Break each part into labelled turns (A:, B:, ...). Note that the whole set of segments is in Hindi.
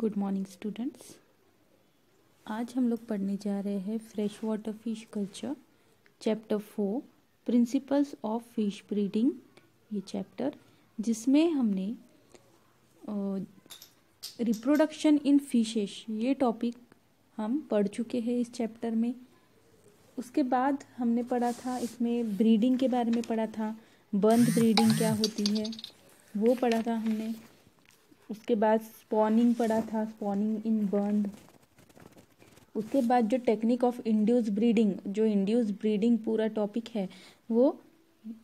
A: गुड मॉर्निंग स्टूडेंट्स आज हम लोग पढ़ने जा रहे हैं fresh water fish culture chapter four principles of fish breeding ये चैप्टर जिसमें हमने रिप्रोडक्शन इन फिशेस ये टॉपिक हम पढ़ चुके हैं इस चैप्टर में उसके बाद हमने पढ़ा था इसमें ब्रीडिंग के बारे में पढ़ा था बंद ब्रीडिंग क्या होती है वो पढ़ा था हमने उसके बाद स्पॉनिंग पड़ा था स्पॉनिंग इन बर्न उसके बाद जो टेक्निक ऑफ इंड्यूस ब्रीडिंग जो इंड्यूस ब्रीडिंग पूरा टॉपिक है वो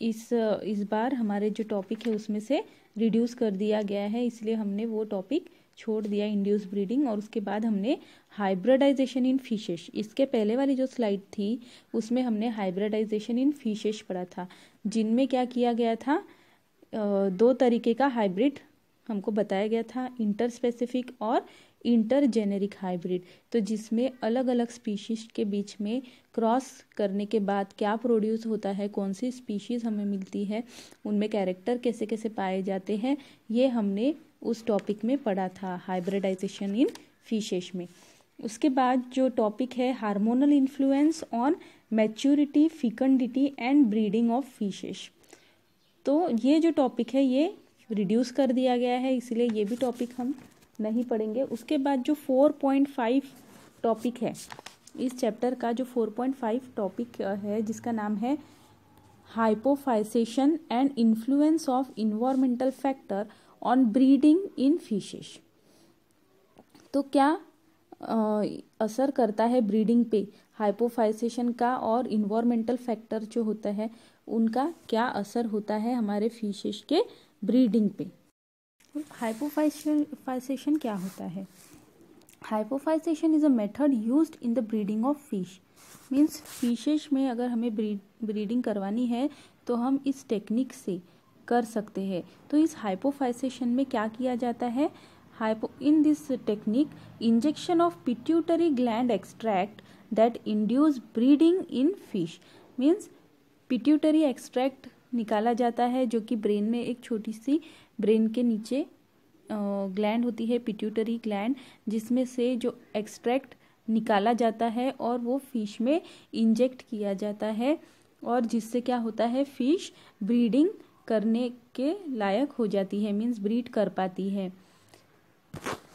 A: इस इस बार हमारे जो टॉपिक है उसमें से रिड्यूस कर दिया गया है इसलिए हमने वो टॉपिक छोड़ दिया इंड्यूस ब्रीडिंग और उसके बाद हमने हाइब्रिडाइजेशन इन फिशेस इसके पहले वाली जो स्लाइड थी उसमें हमने हाइब्रिडाइजेशन इन फिशेस पढ़ा था जिनमें क्या किया गया था दो तरीके का हाइब्रिड हमको बताया गया था इंटर स्पेसिफिक और इंटर जेनेरिक हाइब्रिड तो जिसमें अलग अलग स्पीशीज के बीच में क्रॉस करने के बाद क्या प्रोड्यूस होता है कौन सी स्पीशीज़ हमें मिलती है उनमें कैरेक्टर कैसे कैसे पाए जाते हैं ये हमने उस टॉपिक में पढ़ा था हाइब्रिडाइजेशन इन फिशेज में उसके बाद जो टॉपिक है hormonal influence on maturity fecundity and breeding of fishes तो ये जो टॉपिक है ये रिड्यूस कर दिया गया है इसलिए ये भी टॉपिक हम नहीं पढ़ेंगे उसके बाद जो फोर पॉइंट फाइव टॉपिक है इस चैप्टर का जो फोर पॉइंट फाइव टॉपिक है जिसका नाम है hypophysation and influence of environmental factor on breeding in fishes तो क्या आ, असर करता है ब्रीडिंग पे हाइपोफाइसेशन का और इन्वायरमेंटल फैक्टर जो होता है उनका क्या असर होता है हमारे फिशेज के ब्रीडिंग पे हाइपोफाइसेशन क्या होता है hypophysation is a method used in the breeding of fish means fishes में अगर हमें ब्रीडिंग करवानी है तो हम इस टेक्निक से कर सकते हैं तो इस हाइपोफाइसेशन में क्या किया जाता है hypo in this technique injection of pituitary gland extract that induce breeding in fish means pituitary extract निकाला जाता है जो कि ब्रेन में एक छोटी सी ब्रेन के नीचे ग्लैंड होती है पिट्यूटरी ग्लैंड जिसमें से जो एक्सट्रैक्ट निकाला जाता है और वो फिश में इंजेक्ट किया जाता है और जिससे क्या होता है फिश ब्रीडिंग करने के लायक हो जाती है मीन्स ब्रीड कर पाती है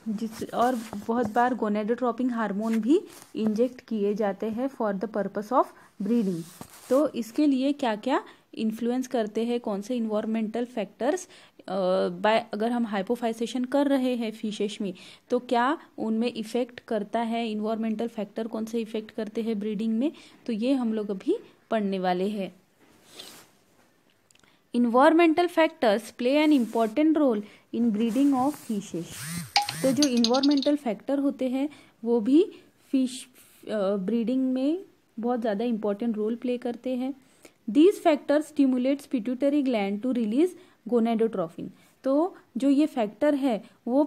A: जिस और बहुत बार गोनेडोट्रॉपिंग हार्मोन भी इंजेक्ट किए जाते हैं for the purpose of breeding तो इसके लिए क्या क्या इन्फ्लुएंस करते हैं कौन से इन्वामेंटल फैक्टर्स बाय अगर हम हाइपोफाइसेशन कर रहे हैं फिशेश में तो क्या उनमें इफ़ेक्ट करता है इन्वामेंटल फैक्टर कौन से इफ़ेक्ट करते हैं ब्रीडिंग में तो ये हम लोग अभी पढ़ने वाले हैं environmental factors play an important role in breeding of fishes तो जो इन्वामेंटल फैक्टर होते हैं वो भी फिश ब्रीडिंग में बहुत ज़्यादा इम्पॉर्टेंट रोल प्ले करते हैं these factor stimulates pituitary gland to release gonadotrophin तो जो ये फैक्टर है वो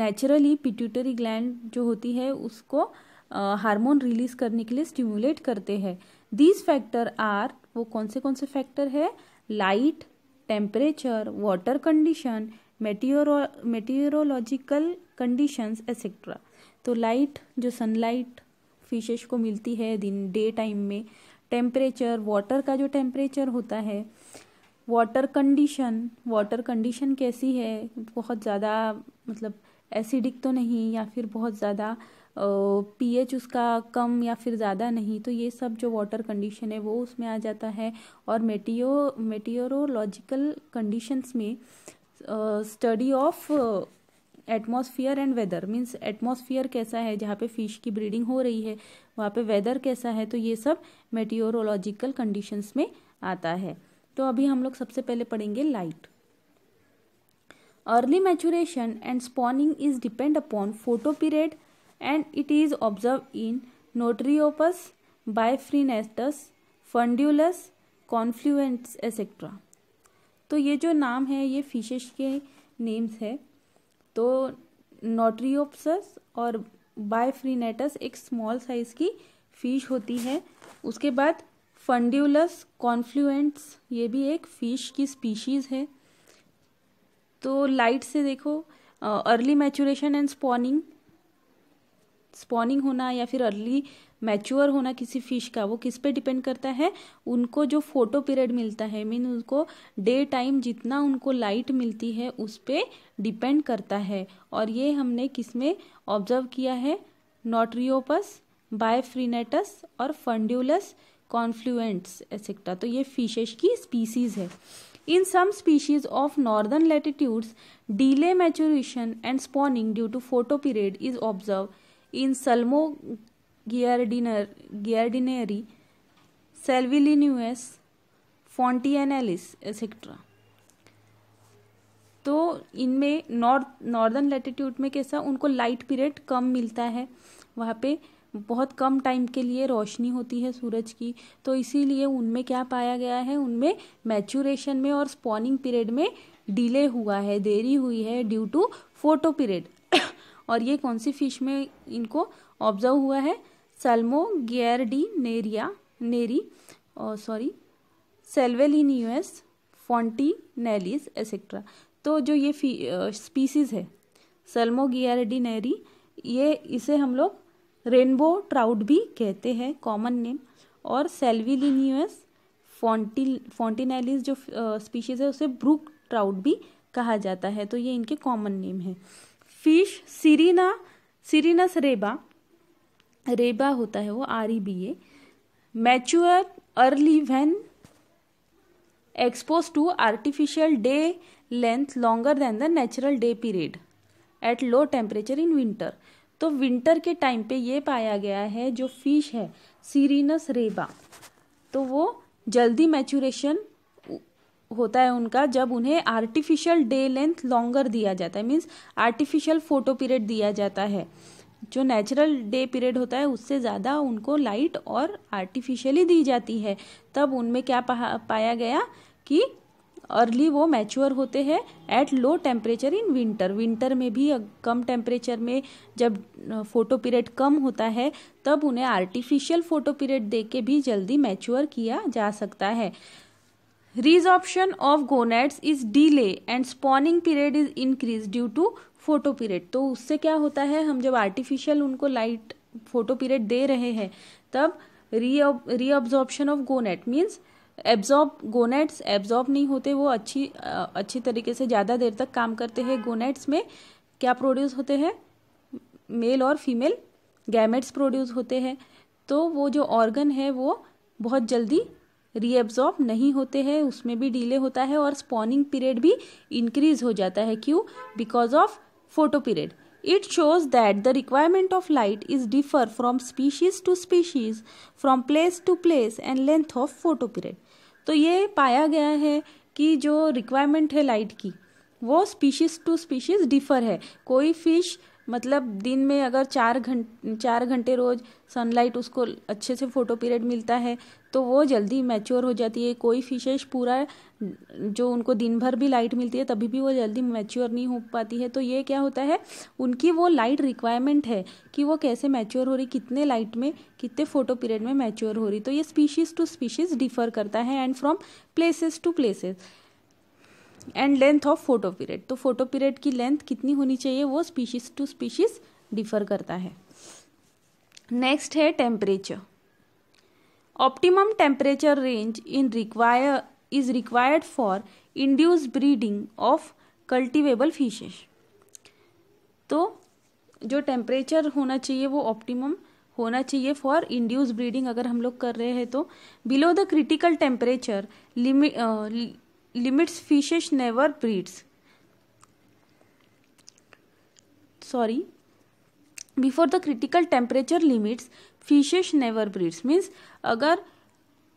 A: नेचुरली पिट्यूटरी ग्लैंड जो होती है उसको हार्मोन रिलीज करने के लिए स्टिमुलेट करते हैं दीज फैक्टर आर वो कौन से कौन से फैक्टर है light temperature water condition meteoro meteorological conditions etcetera तो लाइट जो सनलाइट फिशेस को मिलती है दिन डे टाइम में टेम्परेचर वाटर का जो टेम्परेचर होता है वाटर कंडीशन वाटर कंडीशन कैसी है बहुत ज़्यादा मतलब एसिडिक तो नहीं या फिर बहुत ज़्यादा पीएच उसका कम या फिर ज़्यादा नहीं तो ये सब जो वाटर कंडीशन है वो उसमें आ जाता है और मेटियो मेटियोरोलॉजिकल कंडीशंस में study of atmosphere and weather means atmosphere कैसा है जहाँ पे फ़िश की ब्रीडिंग हो रही है वहाँ पे वेदर कैसा है तो ये सब मेटियोरोलॉजिकल कंडीशंस में आता है तो अभी हम लोग सबसे पहले पढ़ेंगे light early maturation and spawning is depend upon photoperiod and it is observe in Notropis bifrenatus Fundulus confluentus etcetera तो ये जो नाम है ये फिशेस के नेम्स है तो नोट्रियोप्सस और बायफ्रीनेटस एक स्मॉल साइज की फिश होती है उसके बाद फंड्यूलस कॉन्फ्लुएंट्स ये भी एक फिश की स्पीशीज़ है तो लाइट से देखो early maturation and spawning spawning होना या फिर अर्ली मैच्योर होना किसी फिश का वो किस पे डिपेंड करता है उनको जो फोटो पीरियड मिलता है मीन उनको डे टाइम जितना उनको लाइट मिलती है उस पर डिपेंड करता है और ये हमने किस में ऑब्जर्व किया है नोट्रियोपस बायफ्रीनेटस और फंड्यूलस कॉन्फ्लुएंट्स एसेक्टा तो ये फिशेज की स्पीसीज है in some species of northern latitudes delay maturation and spawning due to photoperiod is observe in Salmo gairdneri gairdneri Salvelinus fontinalis etcetera तो इनमें नॉर्थ नॉर्दर्न लेटिट्यूड में कैसा उनको लाइट पीरियड कम मिलता है वहाँ पे बहुत कम टाइम के लिए रोशनी होती है सूरज की तो इसीलिए उनमें क्या पाया गया है उनमें मैचुरेशन में और स्पॉनिंग पीरियड में डिले हुआ है देरी हुई है ड्यू टू फोटो पीरियड और ये कौन सी फिश में इनको ऑब्जर्व हुआ है सल्मो गियरडी नेरिया नेरी sorry Salvelinus fontinalis etcetera तो जो ये स्पीसीज uh, है सल्मोगियरडी नेरी ये इसे हम लोग रेनबो ट्राउट भी कहते हैं कॉमन नेम और सेल्विलिनियस फोंटी फॉन्टिनेलिस जो स्पीशीज़ uh, है उसे ब्रूक ट्राउट भी कहा जाता है तो ये इनके कॉमन नेम है fish Cirrhina Cirrhinus reba reba होता है वो R E B A mature early when expose to artificial day length longer than the natural day period at low temperature in winter तो विंटर के टाइम पे ये पाया गया है जो फिश है सीरिनस रेबा तो वो जल्दी मैचुरेशन होता है उनका जब उन्हें आर्टिफिशियल डे लेंथ लॉन्गर दिया जाता है मीन्स आर्टिफिशियल फोटो पीरियड दिया जाता है जो नेचुरल डे पीरियड होता है उससे ज़्यादा उनको लाइट और आर्टिफिशियली दी जाती है तब उनमें क्या पाया गया कि अर्ली वो मैच्योर होते हैं at low temperature in winter winter में भी कम टेम्परेचर में जब फोटो पीरियड कम होता है तब उन्हें आर्टिफिशियल फोटो पीरियड दे के भी जल्दी मैच्योर किया जा सकता है resorption of gonads is delay and spawning period is increase due to photoperiod तो उससे क्या होता है हम जब आर्टिफिशियल उनको लाइट फोटो पीरियड दे रहे हैं तब re reabsorption of gonad means absorb gonads absorb नहीं होते वो अच्छी अच्छी तरीके से ज़्यादा देर तक काम करते हैं गोनेट्स में क्या प्रोड्यूस होते हैं मेल और फीमेल गैमेट्स प्रोड्यूस होते हैं तो वो जो ऑर्गन है वो बहुत जल्दी रीअब्जॉर्ब नहीं होते हैं उसमें भी डीले होता है और स्पॉनिंग पीरियड भी इंक्रीज हो जाता है क्यों because of photoperiod it shows that the requirement of light is differ from species to species from place to place and length of photoperiod तो ये पाया गया है कि जो रिक्वायरमेंट है लाइट की वो स्पीशीज टू स्पीशीज डिफर है कोई फिश मतलब दिन में अगर चार घंटे चार घंटे रोज़ सनलाइट उसको अच्छे से फोटो पीरियड मिलता है तो वो जल्दी मैच्योर हो जाती है कोई फिशेज पूरा जो उनको दिन भर भी लाइट मिलती है तभी भी वो जल्दी मैच्योर नहीं हो पाती है तो ये क्या होता है उनकी वो लाइट रिक्वायरमेंट है कि वो कैसे मैच्योर हो रही कितने लाइट में कितने फोटो पीरियड में मैच्योर हो रही तो ये स्पीशीज़ टू स्पीशीज़ डिफर करता है and from places to places and length of photoperiod तो फोटो पीरियड की लेंथ कितनी होनी चाहिए वो स्पीशीज टू स्पीशीज डिफर करता है नेक्स्ट है temperature optimum temperature range in require is required for induce breeding of cultivable fishes तो जो टेम्परेचर होना चाहिए वो ऑप्टिमम होना चाहिए फॉर इंड्यूस ब्रीडिंग अगर हम लोग कर रहे हैं तो below the critical temperature limit limits fishes never breeds sorry before the critical temperature limits fishes never breeds means अगर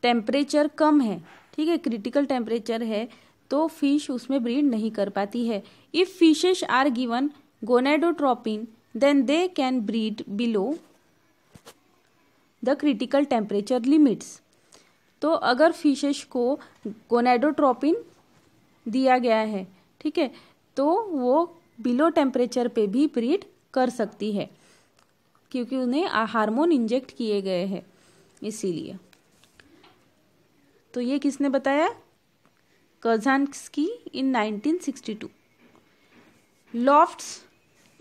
A: टेम्परेचर कम है ठीक है क्रिटिकल टेम्परेचर है तो फिश उसमें ब्रीड नहीं कर पाती है if fishes are given gonadotropin then they can breed below the critical temperature limits तो अगर फिशेस को गोनेडोट्रोपिन दिया गया है ठीक है तो वो बिलो टेम्परेचर पे भी ब्रीड कर सकती है क्योंकि उन्हें हार्मोन इंजेक्ट किए गए हैं इसीलिए तो ये किसने बताया Kazansky in 1962 Lofts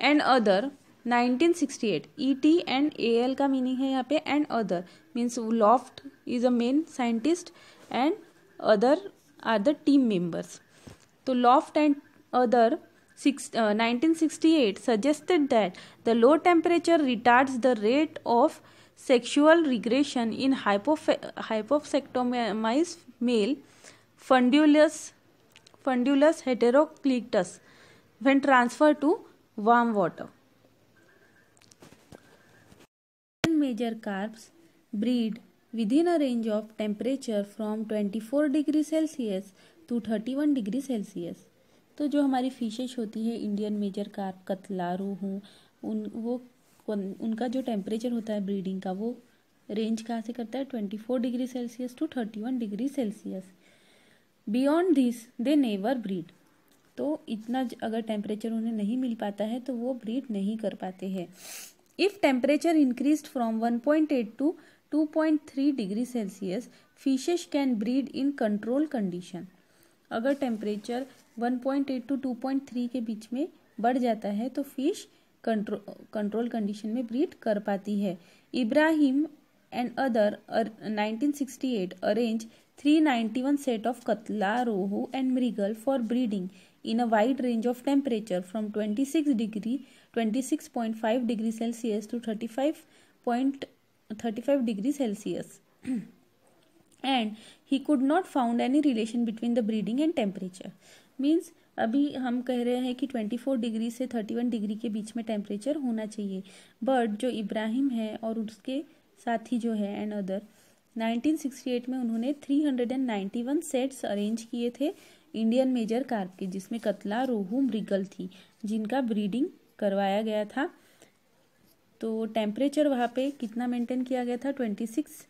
A: and other 1968 E T and A L का मीनिंग है यहाँ पे and other means Loft is a main scientist and other are the team members तो Loft and other six eight suggested that the low temperature retards the rate of sexual regression in hypophysectomized male Fundulus Fundulus heteroclitus when transfer to warm water major carps breed within a range of temperature from 24 degree Celsius to 31 degree Celsius. तो जो हमारी फिशेज होती है इंडियन मेजर कार्प कतला रोहू उन वो उनका जो टेम्परेचर होता है ब्रीडिंग का वो रेंज कहाँ से करता है twenty four degree Celsius to thirty one degree Celsius beyond this they never breed तो इतना अगर टेम्परेचर उन्हें नहीं मिल पाता है तो वो ब्रीड नहीं कर पाते हैं if temperature increased from 1.8 to 2.3 degree celsius fishes can breed in control condition अगर टेम्परेचर 1.8 टू 2.3 के बीच में बढ़ जाता है तो फिश कंट्रोल कंडीशन में ब्रीड कर पाती है Ibrahim and other 1968 arrange 391 set of katla, rohu and mrigal for breeding in a wide range of temperature from 26 degree 26.5 degree Celsius to 35.35 degree Celsius and he could not found any relation between the breeding and temperature means अभी हम कह रहे हैं कि 24 डिग्री से 31 डिग्री के बीच में टेम्परेचर होना चाहिए बट जो इब्राहिम है और उसके साथी जो है एंड अदर 1968 में उन्होंने 391 सेट्स अरेंज किए थे इंडियन मेजर कार्प के जिसमें कतला रोहू मृगल थी जिनका ब्रीडिंग करवाया गया था तो टेम्परेचर वहाँ पे कितना मेंटेन किया गया था twenty six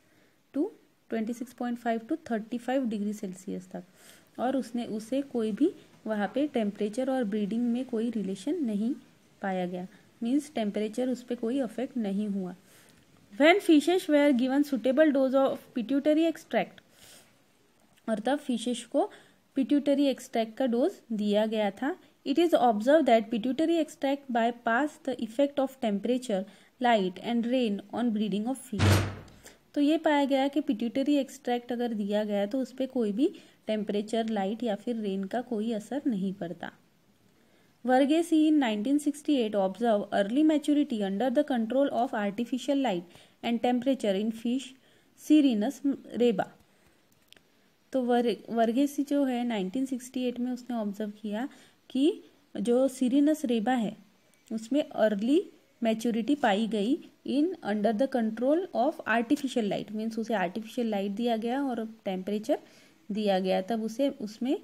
A: to twenty six point five to thirty five degree Celsius तक और उसने उसे कोई भी वहाँ पे टेम्परेचर और ब्रीडिंग में कोई रिलेशन नहीं पाया गया मीन्स टेम्परेचर उस पर कोई अफेक्ट नहीं हुआ when fishes were given suitable dose of pituitary extract और तब फिशेश को पिट्यूटरी एक्सट्रैक्ट का डोज दिया गया था It is observed that pituitary extract bypass the effect of temperature, light and rain on breeding of fish. तो ये पाया गया कि पिट्यूटरी एक्सट्रैक्ट अगर दिया गया तो उस पर कोई भी टेम्परेचर लाइट या फिर रेन का कोई असर नहीं पड़ता Varghese in 1968 observe early maturity under the control of artificial light and temperature in fish Cirrhinus reba तो वर्गेसी जो है 1968 में उसने ऑब्जर्व किया कि जो सीरिनस रेबा है उसमें अर्ली मैच्योरिटी पाई गई in under the control of artificial light means उसे आर्टिफिशियल लाइट दिया गया और टेम्परेचर दिया गया तब उसे उसमें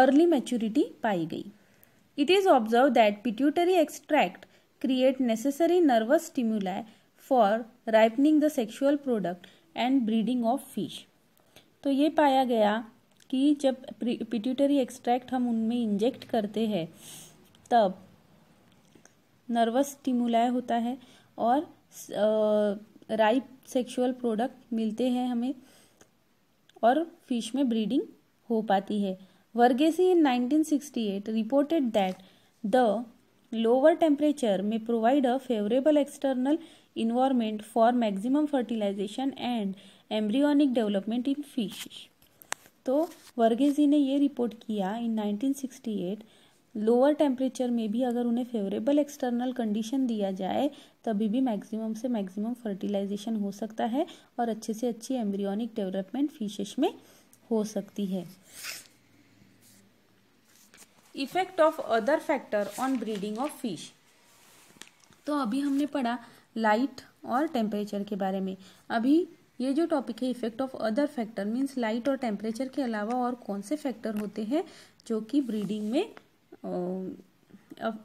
A: अर्ली मैच्योरिटी पाई गई it is observe that pituitary extract create necessary nervous stimuli for ripening the sexual product and breeding of fish तो ये पाया गया कि जब पिट्यूटरी एक्सट्रैक्ट हम उनमें इंजेक्ट करते हैं तब नर्वस स्टिमुलाय होता है और राइप सेक्सुअल प्रोडक्ट मिलते हैं हमें और फिश में ब्रीडिंग हो पाती है Varghese in 1968 reported that the lower temperature may provide a favourable external environment for maximum fertilization and embryonic development in fish तो वर्गेजी ने ये रिपोर्ट किया इन 1968 लोअर टेम्परेचर में भी अगर उन्हें फेवरेबल एक्सटर्नल कंडीशन दिया जाए तभी भी मैक्सिमम से मैक्सिमम फर्टिलाइजेशन हो सकता है और अच्छे से अच्छी एम्ब्रियोनिक डेवलपमेंट फिशेस में हो सकती है effect of other factor on breeding of fish तो अभी हमने पढ़ा लाइट और टेम्परेचर के बारे में अभी ये जो टॉपिक है effect of other factor means light और टेम्परेचर के अलावा और कौन से फैक्टर होते हैं जो कि ब्रीडिंग में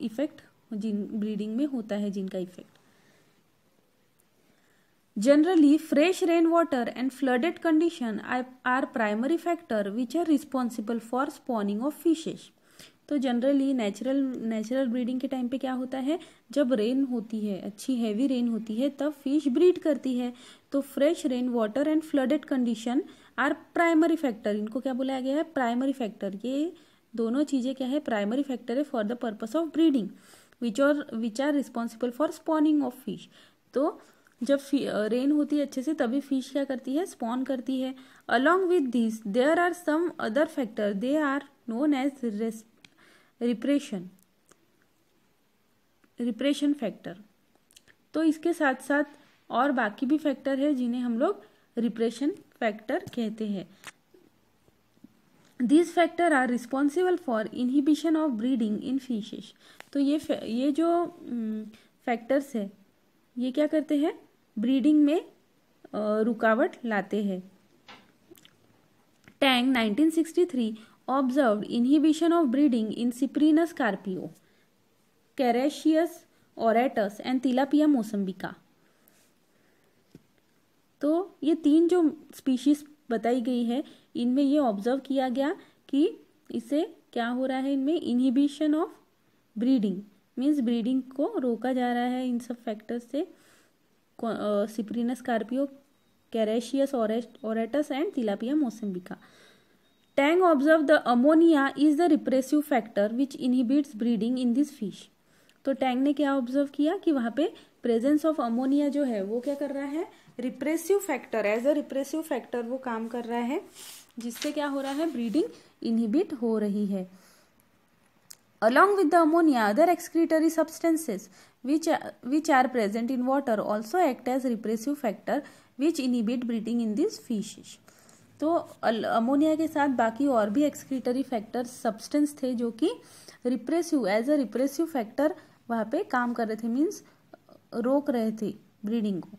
A: इफेक्ट जिन ब्रीडिंग में होता है जिनका effect Generally, fresh rainwater and flooded condition are primary factor which are responsible for spawning of fishes. तो जनरली नेचुरल नेचुरल ब्रीडिंग के टाइम पे क्या होता है जब रेन होती है अच्छी हैवी रेन होती है तब फिश ब्रीड करती है तो fresh rain water and flooded condition are primary factor इनको क्या बुलाया गया है प्राइमरी फैक्टर ये दोनों चीज़ें क्या है प्राइमरी फैक्टर है for the purpose of breeding which और which are responsible for spawning of fish तो जब रेन होती है अच्छे से तभी फिश क्या करती है स्पॉन करती है along with this there are some other factor they are known as repression repression factor तो इसके साथ साथ और बाकी भी फैक्टर है जिन्हें हम लोग रिप्रेशन फैक्टर कहते हैं this factor are responsible for inhibition of breeding in fishes तो ये ये जो फैक्टर्स mm, है ये क्या करते हैं ब्रीडिंग में रुकावट लाते हैं Tang 1963 observed inhibition of breeding in Cyprinus carpio, Carassius oratus and Tilapia mossambica. तो ये तीन जो स्पीशीज बताई गई है इनमें ये ऑब्जर्व किया गया कि इसे क्या हो रहा है इनमें inhibition of breeding means breeding को रोका जा रहा है इन सब फैक्टर्स से Cyprinus carpio Carassius auratus and Tilapia mossambica Tang observe the ammonia is the repressive factor which inhibits breeding in this fish तो टैंग ने क्या ऑब्जर्व किया कि वहां पे प्रेजेंस ऑफ अमोनिया जो है वो क्या कर रहा है repressive factor as a repressive factor वो काम कर रहा है जिससे क्या हो रहा है ब्रीडिंग इनहिबिट हो रही है along with the ammonia other excretory substances which which are present in water also act as repressive factor which inhibit breeding in this fishes तो अमोनिया के साथ बाकी और भी एक्सक्रीटरी फैक्टर सब्सटेंस थे जो कि repressive as a repressive factor वहाँ पे काम कर रहे थे मीन्स रोक रहे थे ब्रीडिंग को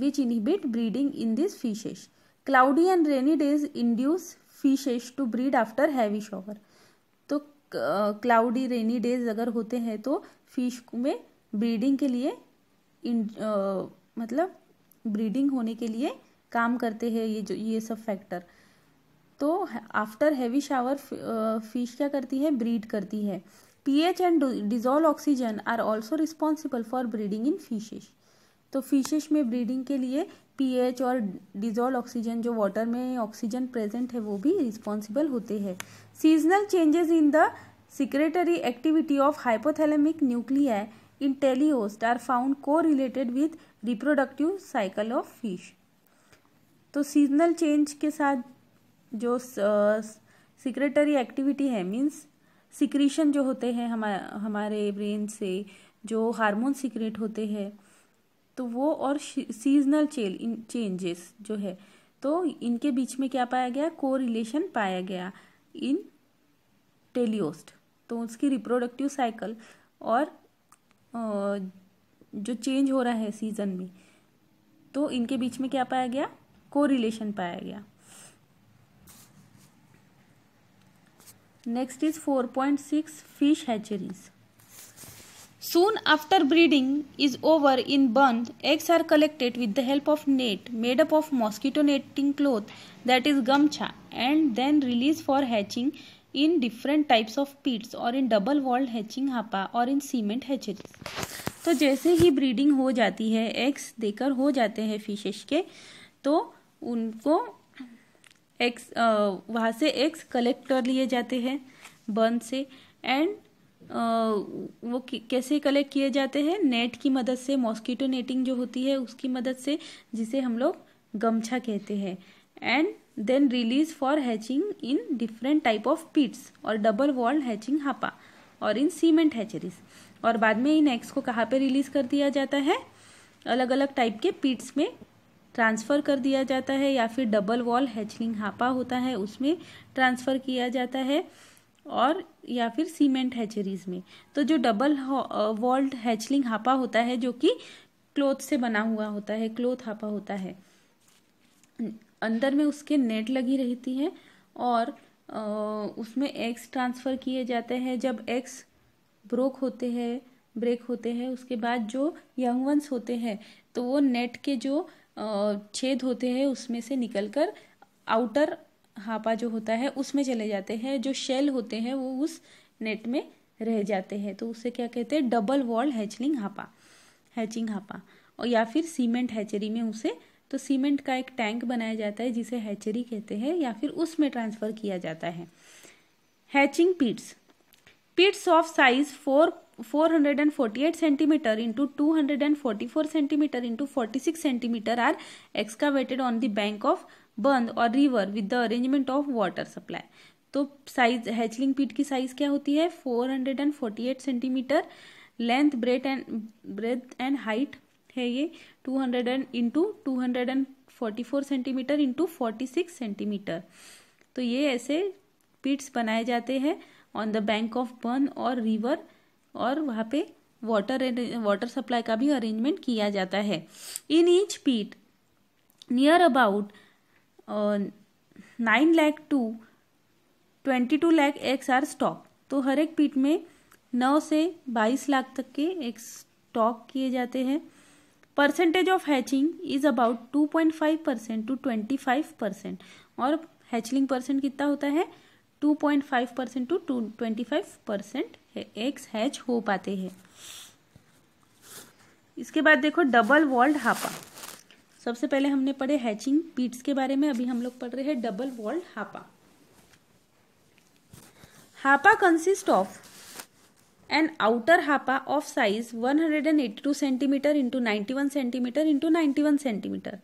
A: which inhibit breeding in this fishes cloudy and rainy days induce fishes to breed after heavy shower तो क्लाउडी रेनी डेज अगर होते हैं तो फिश में ब्रीडिंग के लिए इन आ, मतलब ब्रीडिंग होने के लिए काम करते हैं ये जो ये सब फैक्टर तो आफ्टर हैवी शावर फिश क्या करती है ब्रीड करती है pH and dissolve oxygen are also responsible for breeding in fishes तो फिशेश में ब्रीडिंग के लिए पीएच और डिजोल्व ऑक्सीजन जो वाटर में ऑक्सीजन प्रेजेंट है वो भी रिस्पॉन्सिबल होते हैं seasonal changes in the secretory activity of of nuclei in teleost are found को related with reproductive cycle of fish तो सीजनल चेंज के साथ जो सिक्रेटरी एक्टिविटी है मीन्स सिक्रीशन जो होते हैं हमारे ब्रेन से जो हार्मोन सिक्रेट होते हैं तो वो और सीजनल चेंजेस जो है तो इनके बीच में क्या पाया गया को रिलेशन पाया गया इन टेलियोस्ट तो उसकी रिप्रोडक्टिव साइकिल और जो चेंज हो रहा है सीजन में तो इनके बीच में क्या पाया गया को रिलेशन पाया गया next is 4.6 fish hatcheries soon after breeding is over in bund eggs are collected with the help of net made up of mosquito netting cloth that is gamchha and then release for hatching in different types of pits और in double walled hatching hapa और इन सीमेंट हैचरीज तो जैसे ही ब्रीडिंग हो जाती है एग्स देकर हो जाते हैं फिशेज के तो उनको एक्स वहाँ से एक्स कलेक्ट कर लिए जाते हैं बर्न से एंड वो कैसे कलेक्ट किए जाते हैं नेट की मदद से मॉस्किटो नेटिंग जो होती है उसकी मदद से जिसे हम लोग गमछा कहते हैं and then release for hatching in different type of pits और डबल वॉल्ड हैचिंग हापा और इन सीमेंट हैचरीज और बाद में इन एग्स को कहाँ पे रिलीज कर दिया जाता है अलग अलग टाइप के पीट्स में ट्रांसफ़र कर दिया जाता है या फिर डबल वॉल हैचलिंग हापा होता है उसमें ट्रांसफ़र किया जाता है और या फिर सीमेंट हैचरीज में तो जो डबल वॉल्ड हैचलिंग हापा होता है जो कि क्लोथ से बना हुआ होता है क्लोथ हापा होता है अंदर में उसके नेट लगी रहती है और उसमें एग्स ट्रांसफ़र किए जाते हैं जब एग्स ब्रोक होते हैं ब्रेक होते हैं उसके बाद जो यंग वंस होते हैं तो वो नेट के जो छेद होते हैं उसमें से निकलकर आउटर हापा जो होता है उसमें चले जाते हैं जो शेल होते हैं वो उस नेट में रह जाते हैं तो उसे क्या कहते हैं double wall hatchling hapa hatching hapa और या फिर सीमेंट हैचरी में उसे तो सीमेंट का एक टैंक बनाया जाता है जिसे हैचरी कहते हैं या फिर उसमें ट्रांसफर किया जाता है hatching pits pits of size four 448 centimeter into two centimeter into forty centimeter are excavated on the bank of bund और river with the arrangement of water supply तो साइज हैचलिंग पीट की साइज क्या होती है 448 centimeter length breadth and breadth and height है ये 200 hundred and into two centimeter into forty centimeter तो ये ऐसे पीट्स बनाए जाते हैं ऑन द बैंक ऑफ बर्न और रिवर और वहाँ पे वाटर वाटर सप्लाई का भी अरेंजमेंट किया जाता है in each pit near about nine lakh to twenty two lakh eggs are stock तो हर एक पीट में नौ से बाईस लाख तक के एक स्टॉक किए जाते हैं percentage of hatching is about two point five percent to twenty five percent और हैचलिंग परसेंट कितना होता है two point five percent to to twenty five percent eggs hatch हो पाते हैं इसके बाद देखो डबल वॉल्ड हापा सबसे पहले हमने पढ़े हैचिंग पीट्स के बारे में अभी हम लोग पढ़ रहे हैं double walled hapa hapa consist of an outer hapa of size 182 centimeter into 91 centimeter into 91 centimeter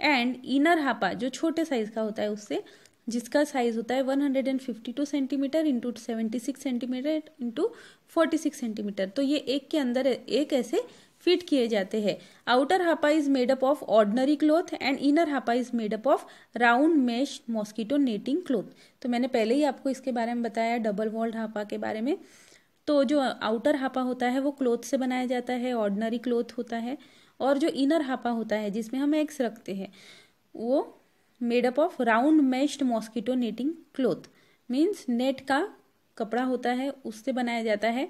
A: and inner hapa जो छोटे साइज का होता है उससे जिसका साइज होता है 152 centimeter into seventy centimeter into forty centimeter तो ये एक के अंदर एक ऐसे फिट किए जाते हैं outer hapa is made up of ordinary cloth and inner hapa is made up of round mesh mosquito netting cloth तो मैंने पहले ही आपको इसके बारे में बताया डबल वॉल्ड हापा के बारे में तो जो आउटर हापा होता है वो क्लोथ से बनाया जाता है ऑर्डनरी क्लोथ होता है और जो इनर हापा होता है जिसमें हम एग्स रखते हैं वो made up of round meshed mosquito netting cloth means net का कपड़ा होता है उससे बनाया जाता है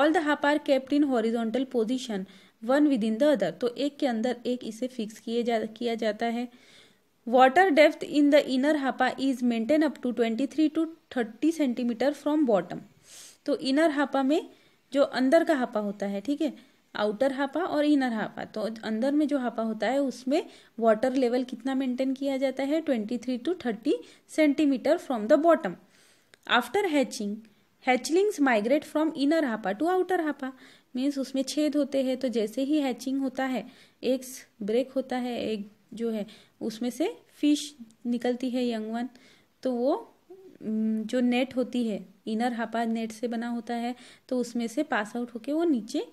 A: all the hapa are kept in horizontal position one within the other तो एक के अंदर एक इसे फिक्स किए जा किया जाता है water depth in the inner hapa is maintain up to twenty three to thirty centimeter from bottom तो इनर हापा में जो अंदर का हापा होता है ठीक है आउटर हापा और इनर हापा तो अंदर में जो हापा होता है उसमें वाटर लेवल कितना मेंटेन किया जाता है twenty three to thirty centimeter from the bottom after hatching hatchlings migrate from inner hapa to outer hapa means उसमें छेद होते हैं तो जैसे ही हैचिंग होता है एक ब्रेक होता है एक जो है उसमें से फिश निकलती है यंग वन तो वो जो नेट होती है इनर हापा नेट से बना होता है तो उसमें से पास आउट होके वो नीचे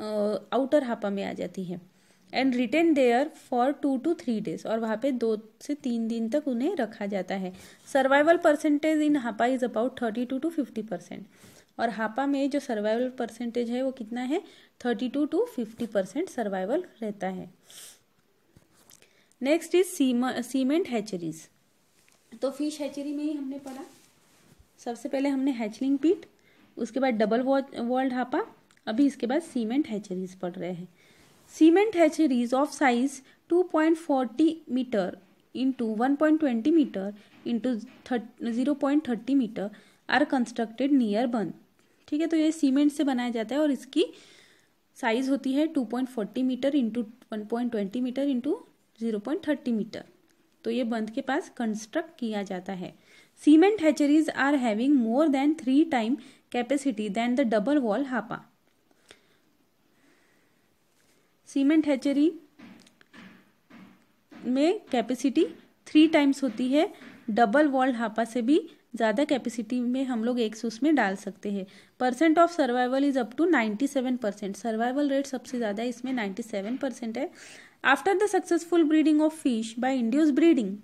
A: आउटर हापा में आ जाती हैं and return there for two to three days और वहाँ पे दो से तीन दिन तक उन्हें रखा जाता है survival percentage in hapa is about thirty to to fifty percent और हापा में जो सर्वाइवल परसेंटेज है वो कितना है thirty to to fifty percent survival रहता है नेक्स्ट इज सीमेंट हैचरीज तो फिश हैचरी में ही हमने पढ़ा सबसे पहले हमने हैचलिंग पीट उसके बाद डबल वॉल्ड हापा अभी इसके बाद सीमेंट हैचरीज पढ़ रहे हैं cement hatcheries of size 2.40 meter into 1.20 meter into zero point thirty meter are constructed near bund ठीक है तो ये सीमेंट से बनाया जाता है और इसकी साइज होती है 2.40 meter into 1.20 meter into 0.30 meter तो ये बंद के पास कंस्ट्रक्ट किया जाता है cement hatcheries are having more than three time capacity than the double wall hapa cement hatchery में कैपेसिटी थ्री टाइम्स होती है डबल वॉल्ड हापा से भी ज़्यादा कैपेसिटी में हम लोग एक सूस में डाल सकते हैं percent of survival is up to ninety seven percent survival rate सबसे ज़्यादा इसमें नाइन्टी सेवन परसेंट है after the successful breeding of fish by induce breeding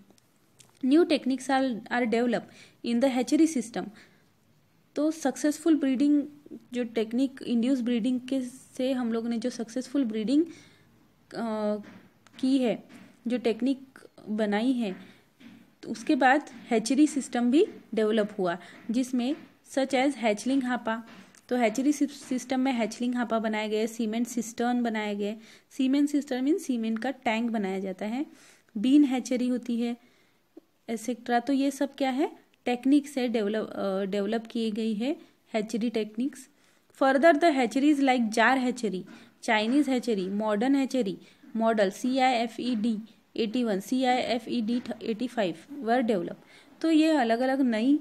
A: new techniques are are develop in the hatchery system तो सक्सेसफुल ब्रीडिंग जो टेक्निक इंड्यूस ब्रीडिंग के से हम लोग ने जो सक्सेसफुल ब्रीडिंग की है जो टेक्निक बनाई है तो उसके बाद हैचरी सिस्टम भी डेवलप हुआ जिसमें सच एज हैचलिंग हापा तो हैचरी सिस्टम में हैचलिंग हापा बनाए गए सीमेंट सिस्टर्न बनाए गए सीमेंट सिस्टर्न मीन सीमेंट का टैंक बनाया जाता है बीन हैचरी होती है एसेक्ट्रा तो ये सब क्या है टेक्निक से डेवलप डेवलप की गई है hatchery techniques further the hatcheries like jar hatchery Chinese hatchery modern hatchery model C I F E D eighty one C I F E D eighty five were develop तो ये अलग अलग नई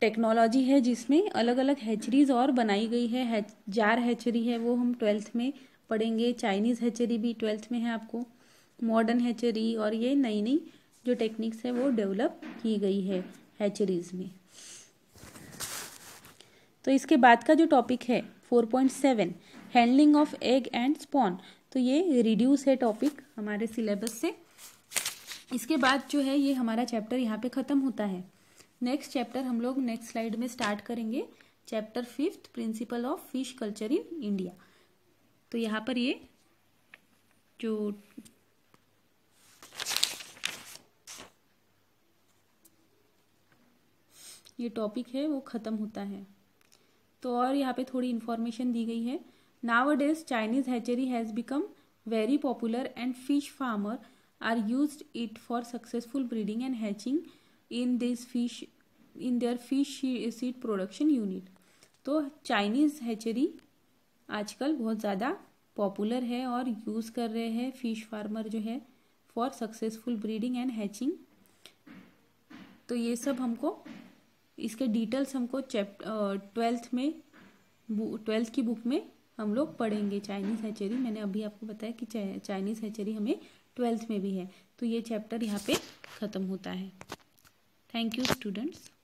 A: टेक्नोलॉजी है जिसमें अलग अलग हैचरीज और बनाई गई है जार हैचरी है वो हम ट्वेल्थ में पढ़ेंगे चाइनीज हैचरी भी ट्वेल्थ में है आपको मॉडर्न हैचरी और ये नई नई जो टेक्निक्स है वो डेवलप की गई है हैचरीज में तो इसके बाद का जो टॉपिक है 4.7 handling of egg and spawn तो ये रिड्यूस है टॉपिक हमारे सिलेबस से इसके बाद जो है ये हमारा चैप्टर यहाँ पे ख़त्म होता है नेक्स्ट चैप्टर हम लोग नेक्स्ट स्लाइड में स्टार्ट करेंगे chapter fifth principle of fish culture in India तो यहाँ पर ये जो ये टॉपिक है वो ख़त्म होता है तो और यहाँ पे थोड़ी इन्फॉर्मेशन दी गई है nowadays Chinese hatchery has become very popular and fish farmer are use it for successful breeding and hatching in this fish in their fish seed production unit तो चाइनीज़ हैचरी आजकल बहुत ज़्यादा पॉपुलर है और यूज़ कर रहे हैं फिश फार्मर जो है for successful breeding and hatching तो ये सब हमको इसके डिटेल्स हमको चैप्ट ट्वेल्थ में ट्वेल्थ की बुक में हम लोग पढ़ेंगे चाइनीज़ हैचरी मैंने अभी आपको बताया कि चाइनीज़ हैचरी हमें ट्वेल्थ में भी है तो ये चैप्टर यहाँ पे ख़त्म होता है थैंक यू स्टूडेंट्स